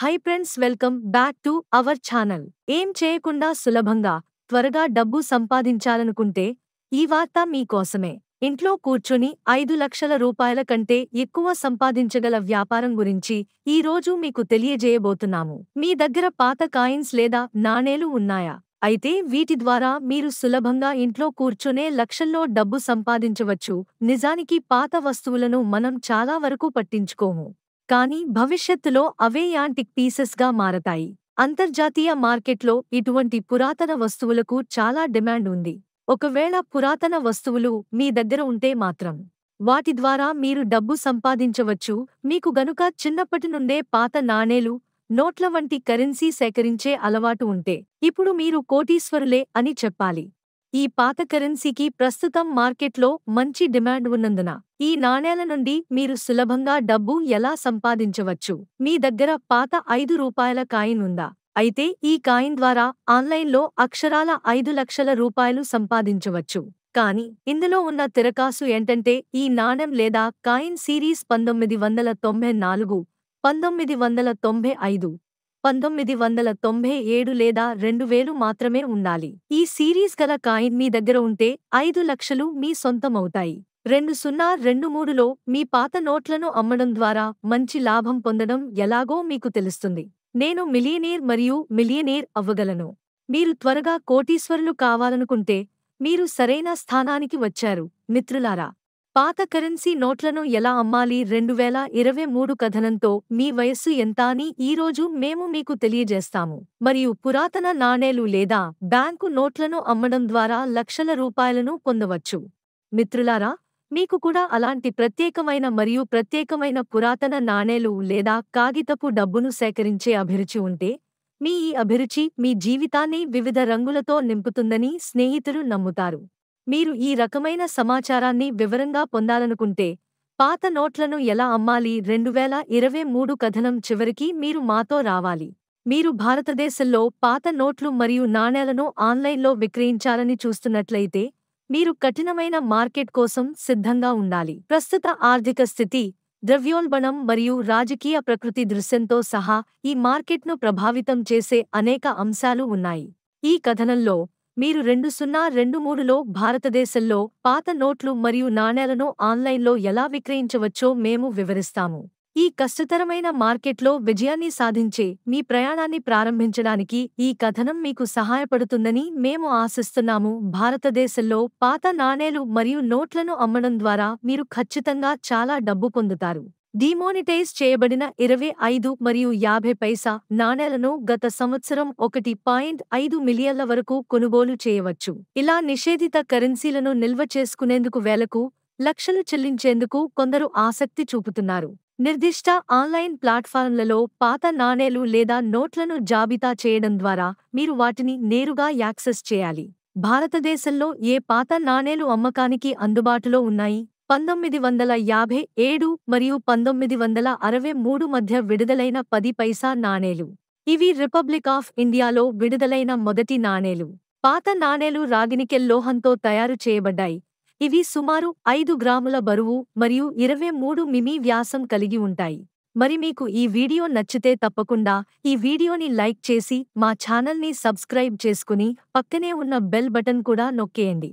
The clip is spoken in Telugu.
high friends welcome back to our channel ఏం చేయకుండా సులభంగా త్వరగా డబ్బు సంపాదించాలనుకుంటే ఈ వార్త మీకోసమే ఇంట్లో కూర్చుని ఐదు లక్షల రూపాయల కంటే ఎక్కువ సంపాదించగల వ్యాపారం గురించి ఈ రోజు మీకు తెలియజేయబోతున్నాము మీ దగ్గర పాత కాయిన్స్ లేదా నాణేలు ఉన్నాయా అయితే వీటి ద్వారా మీరు సులభంగా ఇంట్లో కూర్చునే లక్షల్లో డబ్బు సంపాదించవచ్చు నిజానికి పాత వస్తువులను మనం చాలా వరకు పట్టించుకోము కానీ భవిష్యత్తులో అవే యాంటిక్ పీసెస్గా మారతాయి అంతర్జాతీయ మార్కెట్లో ఇటువంటి పురాతన వస్తువులకు చాలా డిమాండ్ ఉంది ఒకవేళ పురాతన వస్తువులు మీ దగ్గర ఉంటే మాత్రం వాటి ద్వారా మీరు డబ్బు సంపాదించవచ్చు మీకు గనుక చిన్నప్పటి నుండే పాత నాణేలు నోట్ల వంటి కరెన్సీ సేకరించే అలవాటు ఉంటే ఇప్పుడు మీరు కోటీశ్వరులే అని చెప్పాలి ఈ పాత కరెన్సీకి ప్రస్తుతం మార్కెట్లో మంచి డిమాండ్ ఉన్నందున ఈ నాణేల నుండి మీరు సులభంగా డబ్బు ఎలా సంపాదించవచ్చు మీ దగ్గర పాత ఐదు రూపాయల కాయిన్ ఉందా అయితే ఈ కాయిన్ ద్వారా ఆన్లైన్లో అక్షరాల ఐదు లక్షల రూపాయలు సంపాదించవచ్చు కానీ ఇందులో ఉన్న తిరకాసు ఏంటంటే ఈ నాణెం లేదా కాయిన్ సిరీస్ పంతొమ్మిది వందల తొంభై నాలుగు పంతొమ్మిది వందల తొంభై ఐదు పంతొమ్మిది వందల తొంభై ఏడు లేదా రెండు వేలు మాత్రమే ఉండాలి ఈ సిరీస్ గల కాయిన్ మీ దగ్గర ఉంటే ఐదు లక్షలు మీ సొంతమవుతాయి రెండు సున్నా రెండు మూడులో మీ పాత నోట్లను అమ్మడం ద్వారా మంచి లాభం పొందడం ఎలాగో మీకు తెలుస్తుంది నేను మిలియనీర్ మరియు మిలియనీర్ అవ్వగలను మీరు త్వరగా కోటీశ్వరులు కావాలనుకుంటే మీరు సరైన స్థానానికి వచ్చారు మిత్రులారా పాత కరెన్సీ నోట్లను ఎలా అమ్మాలి రెండు వేల ఇరవై మూడు కథనంతో మీ వయస్సు ఎంత అని ఈరోజు మేము మీకు తెలియజేస్తాము మరియు పురాతన నాణేలు లేదా బ్యాంకు నోట్లను అమ్మడం ద్వారా లక్షల రూపాయలను పొందవచ్చు మిత్రులారా మీకు కూడా అలాంటి ప్రత్యేకమైన మరియు ప్రత్యేకమైన పురాతన నాణేలు లేదా కాగితపు డబ్బును సేకరించే అభిరుచి ఉంటే మీ ఈ అభిరుచి మీ జీవితాన్ని వివిధ రంగులతో నింపుతుందని స్నేహితులు నమ్ముతారు మీరు ఈ రకమైన సమాచారాన్ని వివరంగా పొందాలనుకుంటే పాత నోట్లను ఎలా అమ్మాలి రెండు వేల ఇరవై మూడు కథనం చివరికి మీరు మాతో రావాలి మీరు భారతదేశంలో పాత నోట్లు మరియు నాణేలను ఆన్లైన్లో విక్రయించాలని చూస్తున్నట్లయితే మీరు కఠినమైన మార్కెట్ కోసం సిద్ధంగా ఉండాలి ప్రస్తుత ఆర్థిక స్థితి ద్రవ్యోల్బణం మరియు రాజకీయ ప్రకృతి దృశ్యంతో సహా ఈ మార్కెట్ను ప్రభావితం చేసే అనేక అంశాలు ఉన్నాయి ఈ కథనంలో మీరు రెండు సున్నా రెండు మూడులో భారతదేశంలో పాత నోట్లు మరియు నాణేలను ఆన్లైన్లో ఎలా విక్రయించవచ్చో మేము వివరిస్తాము ఈ కష్టతరమైన మార్కెట్లో విజయాన్ని సాధించే మీ ప్రయాణాన్ని ప్రారంభించడానికి ఈ కథనం మీకు సహాయపడుతుందని మేము ఆశిస్తున్నాము భారతదేశంలో పాత నాణేలు మరియు నోట్లను అమ్మడం ద్వారా మీరు ఖచ్చితంగా చాలా డబ్బు పొందుతారు డిమానిటైజ్ చేయబడిన ఇరవై ఐదు మరియు యాభై పైసా నాణేలను గత సంవత్సరం ఒకటి పాయింట్ ఐదు మిలియన్ల వరకు కొనుగోలు చేయవచ్చు ఇలా నిషేధిత కరెన్సీలను నిల్వ చేసుకునేందుకు వేలకు లక్షలు చెల్లించేందుకు కొందరు ఆసక్తి చూపుతున్నారు నిర్దిష్ట ఆన్లైన్ ప్లాట్ఫారంలలో పాత నాణేలు లేదా నోట్లను జాబితా చేయడం ద్వారా మీరు వాటిని నేరుగా యాక్సెస్ చేయాలి భారతదేశంలో ఏ పాత నాణేలు అమ్మకానికి అందుబాటులో ఉన్నాయి పంతొమ్మిది వందల యాభై ఏడు మరియు పంతొమ్మిది వందల అరవై మూడు మధ్య విడుదలైన పది పైసా నాణేలు ఇవి రిపబ్లిక్ ఆఫ్ ఇండియాలో విడుదలైన మొదటి నాణేలు పాత నాణేలు రాగినికెల్ లోహంతో తయారు చేయబడ్డాయి ఇవి సుమారు ఐదు గ్రాముల బరువు మరియు ఇరవై మూడు మిమీ వ్యాసం కలిగి ఉంటాయి మరి మీకు ఈ వీడియో నచ్చితే తప్పకుండా ఈ వీడియోని లైక్ చేసి మా ఛానల్ని సబ్స్క్రైబ్ చేసుకుని పక్కనే ఉన్న బెల్ బటన్ కూడా నొక్కేయండి